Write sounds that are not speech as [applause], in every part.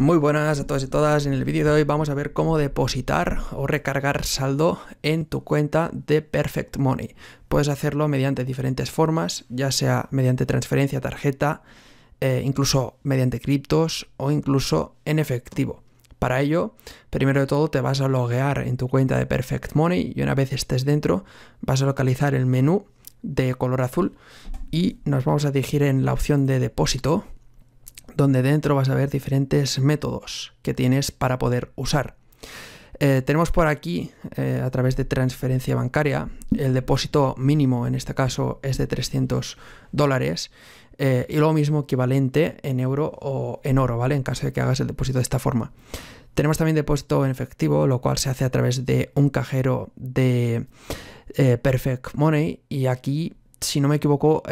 Muy buenas a todos y todas. En el vídeo de hoy vamos a ver cómo depositar o recargar saldo en tu cuenta de Perfect Money. Puedes hacerlo mediante diferentes formas, ya sea mediante transferencia, tarjeta, eh, incluso mediante criptos o incluso en efectivo. Para ello, primero de todo te vas a loguear en tu cuenta de Perfect Money y una vez estés dentro vas a localizar el menú de color azul y nos vamos a dirigir en la opción de depósito donde dentro vas a ver diferentes métodos que tienes para poder usar. Eh, tenemos por aquí, eh, a través de transferencia bancaria, el depósito mínimo, en este caso, es de 300 dólares. Eh, y lo mismo equivalente en euro o en oro, ¿vale? En caso de que hagas el depósito de esta forma. Tenemos también depósito en efectivo, lo cual se hace a través de un cajero de Perfect Money. Y aquí, si no me equivoco,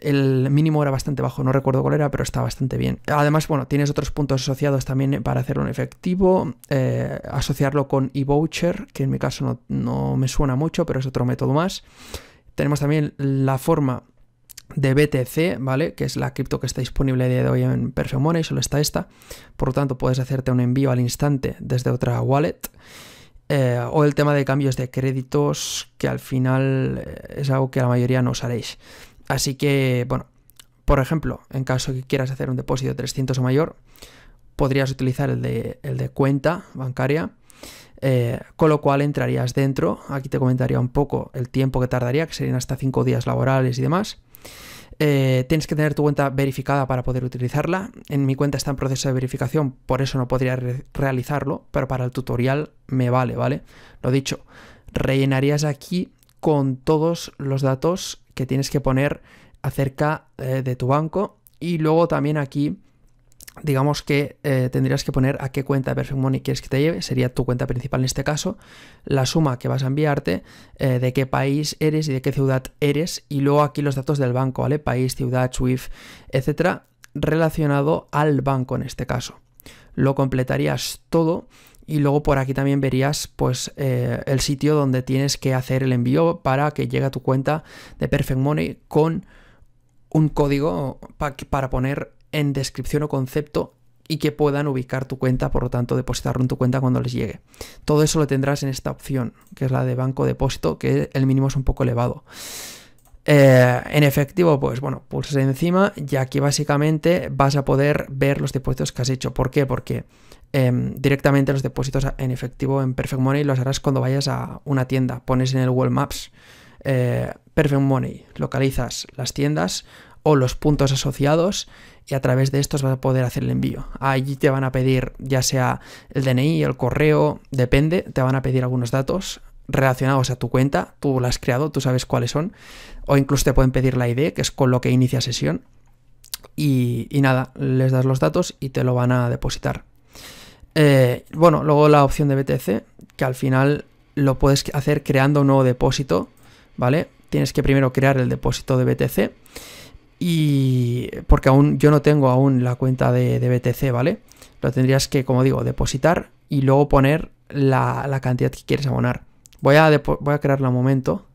el mínimo era bastante bajo, no recuerdo cuál era, pero está bastante bien. Además, bueno, tienes otros puntos asociados también para hacer un efectivo, eh, asociarlo con e-voucher, que en mi caso no, me suena mucho, pero es otro método más. Tenemos también la forma de BTC, ¿vale? Que es la cripto que está disponible día de hoy en Perfect solo está esta. Por lo tanto, puedes hacerte un envío al instante desde otra wallet. Eh, o el tema de cambios de créditos, que al final eh, es algo que la mayoría no usaréis. Así que, bueno, por ejemplo, en caso que quieras hacer un depósito de 300 o mayor, podrías utilizar el de, el de cuenta bancaria, eh, con lo cual entrarías dentro. Aquí te comentaría un poco el tiempo que tardaría, que serían hasta 5 días laborales y demás. Eh, tienes que tener tu cuenta verificada para poder utilizarla. En mi cuenta está en proceso de verificación, por eso no podría realizarlo, pero para el tutorial me vale, ¿vale? Lo dicho, rellenarías aquí con todos los datos tienes que poner acerca eh, de tu banco. Y luego también aquí, digamos que eh, tendrías que poner a qué cuenta de Perfect Money quieres que te lleve, sería tu cuenta principal en este caso, la suma que vas a enviarte, eh, de qué país eres y de qué ciudad eres, y luego aquí los datos del banco, ¿vale? País, ciudad, SWIFT, etcétera, relacionado al banco en este caso. Lo completarías todo y luego por aquí también verías pues eh, el sitio donde tienes que hacer el envío para que llegue a tu cuenta de Perfect Money con un código para poner en descripción o concepto y que puedan ubicar tu cuenta, por lo tanto depositarlo en tu cuenta cuando les llegue. Todo eso lo tendrás en esta opción, que es la de banco depósito, que el mínimo es un poco elevado. Eh, en efectivo, pues bueno, pulsas encima y aquí básicamente vas a poder ver los depósitos que has hecho. ¿Por qué? Porque em, directamente los depósitos en efectivo en Perfect Money los harás cuando vayas a una tienda. Pones en el Google Maps eh, Perfect Money, localizas las tiendas o los puntos asociados y a través de estos vas a poder hacer el envío. Allí te van a pedir ya sea el DNI, el correo, depende, te van a pedir algunos datos relacionados a tu cuenta, tú la has creado, tú sabes cuáles son, o incluso te pueden pedir la ID, que es con lo que inicia sesión, y, nada, les das los datos y te lo van a depositar. Eh, bueno, luego la opción de BTC, que al final lo puedes hacer creando un nuevo depósito, ¿vale? Tienes que primero crear el depósito de BTC y porque aún yo no tengo aún la cuenta de, BTC, ¿vale? Lo tendrías que, como digo, depositar y luego poner la cantidad que quieres abonar. Voy a, crearla un momento.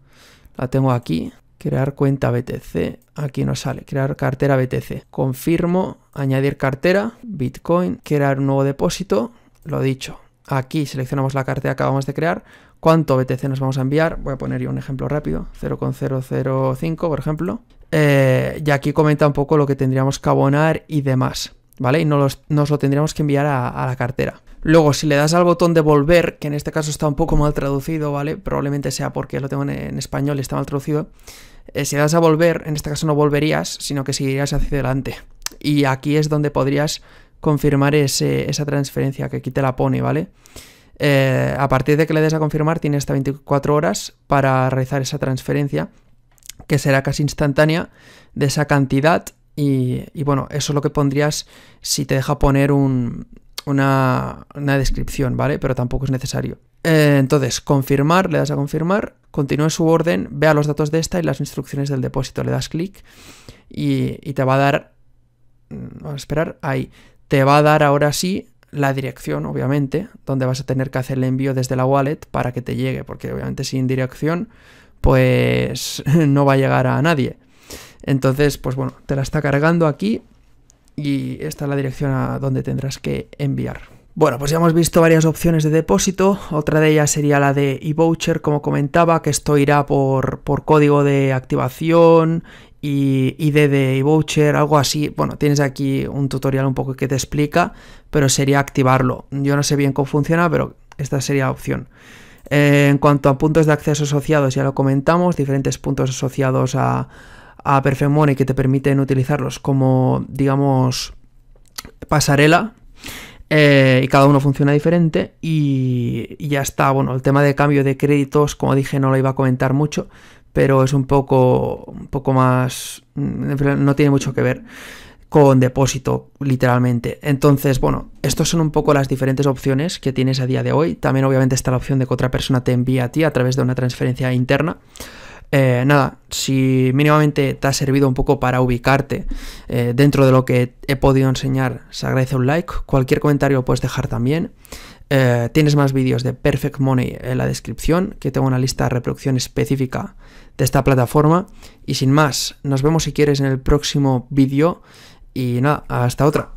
La tengo aquí. Crear cuenta BTC. Aquí nos sale. Crear cartera BTC. Confirmo. Añadir cartera. Bitcoin. Crear un nuevo depósito. Lo dicho. Aquí seleccionamos la cartera que acabamos de crear. ¿Cuánto BTC nos vamos a enviar? Voy a poner yo un ejemplo rápido. 0,005, por ejemplo. Eh, y aquí comenta un poco lo que tendríamos que abonar y demás. ¿Vale? Y nos, lo tendríamos que enviar a la cartera. Luego, si le das al botón de volver, que en este caso está un poco mal traducido, ¿vale? Probablemente sea porque lo tengo en, español y está mal traducido. Eh, si le das a volver, en este caso no volverías, sino que seguirías hacia adelante. Y aquí es donde podrías confirmar esa transferencia que aquí te la pone, ¿vale? Eh, a partir de que le des a confirmar, tiene hasta 24 horas para realizar esa transferencia, que será casi instantánea de esa cantidad. y bueno, eso es lo que pondrías si te deja poner un, una, descripción, ¿vale? Pero tampoco es necesario. Eh, entonces, confirmar, le das a confirmar, continúe su orden, vea los datos de esta y las instrucciones del depósito, le das clic y, y te va a dar, mm, vamos a esperar, ahí, te va a dar ahora sí la dirección, obviamente, donde vas a tener que hacer el envío desde la wallet para que te llegue, porque obviamente sin dirección, pues [laughs] no va a llegar a nadie. Entonces, pues bueno, te la está cargando aquí y esta es la dirección a donde tendrás que enviar. Bueno, pues ya hemos visto varias opciones de depósito. Otra de ellas sería la de e-voucher, como comentaba, que esto irá por, código de activación y ID de e-voucher, algo así. Bueno, tienes aquí un tutorial un poco que te explica, pero sería activarlo. Yo no sé bien cómo funciona, pero esta sería la opción. Eh, en cuanto a puntos de acceso asociados, ya lo comentamos, diferentes puntos asociados a, a Perfect que te permiten utilizarlos como, digamos, pasarela. Eh, y cada uno funciona diferente y, ya está, bueno, el tema de cambio de créditos, como dije, no lo iba a comentar mucho, pero es un poco, un poco más, mm, no tiene mucho que ver con depósito, literalmente. Entonces, bueno, estas son un poco las diferentes opciones que tienes a día de hoy. También obviamente está la opción de que otra persona te envíe a ti a través de una transferencia interna. Eh, nada, si mínimamente te ha servido un poco para ubicarte eh, dentro de lo que he podido enseñar, se agradece un like. Cualquier comentario puedes dejar también. Eh, tienes más vídeos de Perfect Money en la descripción, que tengo una lista de reproducción específica de esta plataforma. Y sin más, nos vemos si quieres en el próximo vídeo. Y nada, hasta otra.